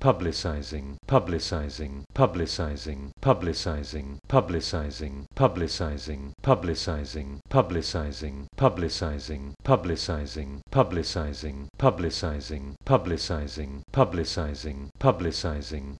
publicizing publicizing publicizing publicizing publicizing publicizing publicizing publicizing publicizing publicizing publicizing publicizing publicizing publicizing publicizing